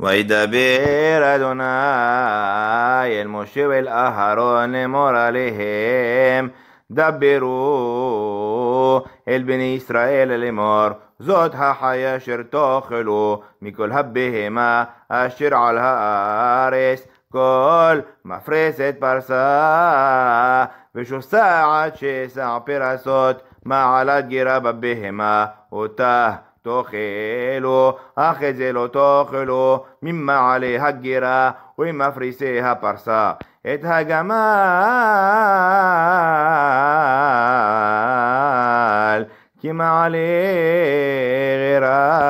וידבר אדוני אל משה ואל אהרון לאמור עליהם דברו אל בני ישראל לאמור זאת החיה אשר תאכלו מכל הבהמה אשר על הארץ כל מפרסת פרסה ושוסעת שסע פרסות מעלת גירה בבהמה אותה تؤخلوا أخذلوا توخلو مما عليها الجرا فريسيها برسا جمال كما عليه غيرا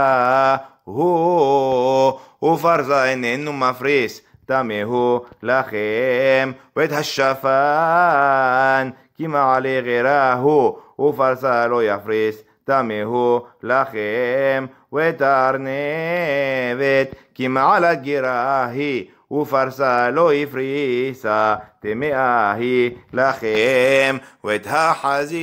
هو وفرزا إن إنه مفرس دمه لخيم الشفان كما عليه هو وفرسالو له يفرس טמאו לכם ותרנבת, כי מעל הגירה היא ופרסה לא הפריסה, טמאה היא לכם ואת החזיר,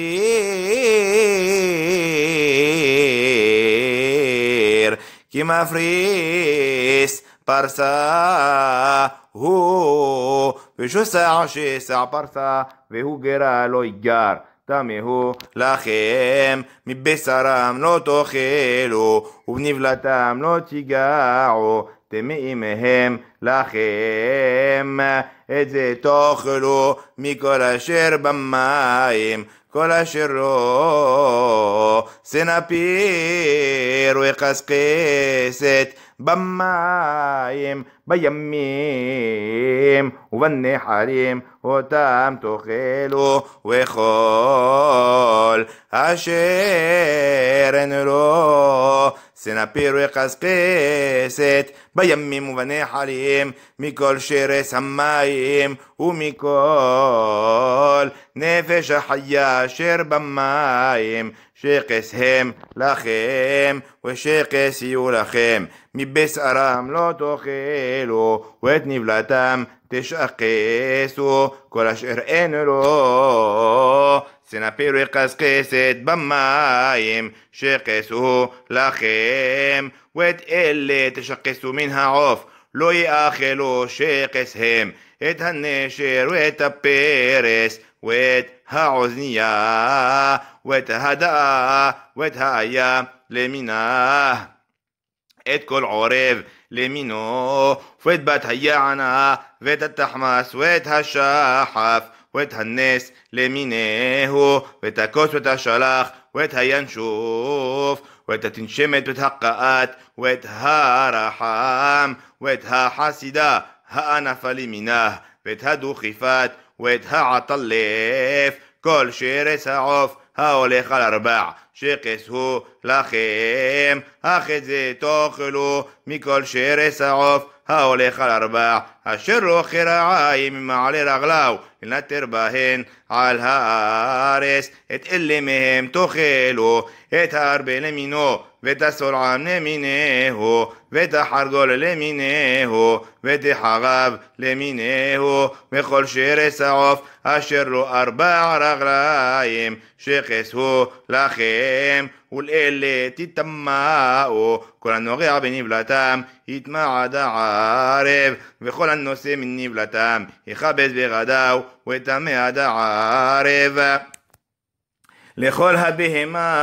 כי מפריס פרסה הוא, ושוסע שסע פרסה, והוא גרה לא יגר. טמא לכם, מבשרם לא תאכלו, ובנבלתם לא תיגעו, טמאים מהם לכם. את זה תאכלו מכל אשר במים, כל אשר לא סנפיר ויחסקסת במים בימים ובנחרים אותם תאכלו וכל אשר אין לו סנפיר וחספסת בימים ובנחרים מכל שרס המים ומכל נפש החיה אשר במים שכס הם לכם ושכס יהיו לכם מבשרם לא תאכל إلو واتني بلا تشقيسو كلاش إرقين لو سينا بيرو يقاس قيسد بمايم شقيسو لخيم ويت اللي تشقيسو منها عوف لو يأخلو شقيسهم إت هنشير ويت بيرس ويت ها عزنيا وات هدا وات هايا لمناه ادخل عريف لمينو بات وتبتهي عنا وتتحمس وتهشحف وتهنس لمينه وتكوس وتشلخ وتهينشوف وتتنشمت وتهققت وتها رحام وتها حسدة هأنا فلمناه وتها دوخفات وتها عطلف كل شيء رسعوف هؤلاء الأربع شقس هو لخيم أخذ تأكله مكل شير سعوف هؤلاء الأربع أشر خير عايم علي لرغلاو لنتر بهن على هارس اتقل مهم تخيلو اتهرب لمنو ואת הסורען למינהו, ואת החרגול למינהו, ואת החרב למינהו, וכל שרס העוף אשר לו ארבע רגליים, שכסהו לכם, ולאלה תטמאו, כל הנוגע בנבלתם יטמע עד הערב, וכל הנושא מנבלתם יכבד ברדהו, וטמא עד הערב. לכל הבהמה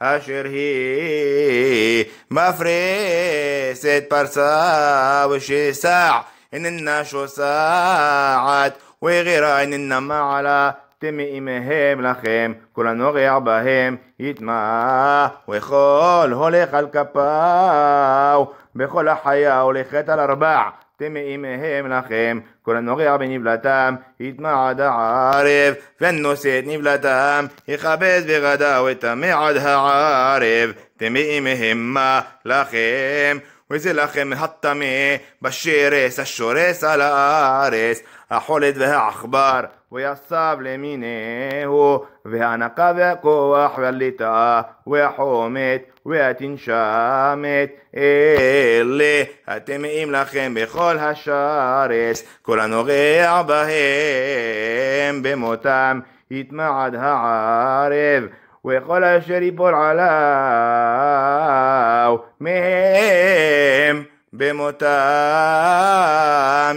אשר היא מפרסת פרסה ושסע إننا شساعات وغير إننا معلا טמאימיהם לכם, כל הנוגע בהם יטמע, וכל הולך על כפיו, בכל החיה הולכת על ארבע, تمي إمهم لخيم كل نوغي عبي نبلتام يتمع عدا عارف فنو سيد نبلتام يخبز بغداوة ويتمي عارف تمي إمهم لخيم וזה לכם הטמא בשרס השורס על הארץ החולד והעכבר ויסב למיניהו והנקה והכוח והליטה והחומת והתנשמת אלה הטמאים לכם בכל השרס כל הנוגע בהם במותם יתמעד הערב وقال شريب على ميم بمتام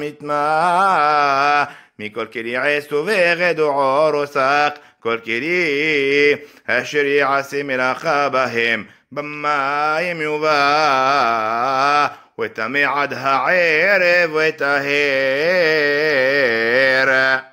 اتما مي كل كري عيس تفيغ دعور وساق كل كري هشري عسيم الأخابهم بمايم يبا وتمي عدها عيرب وتهير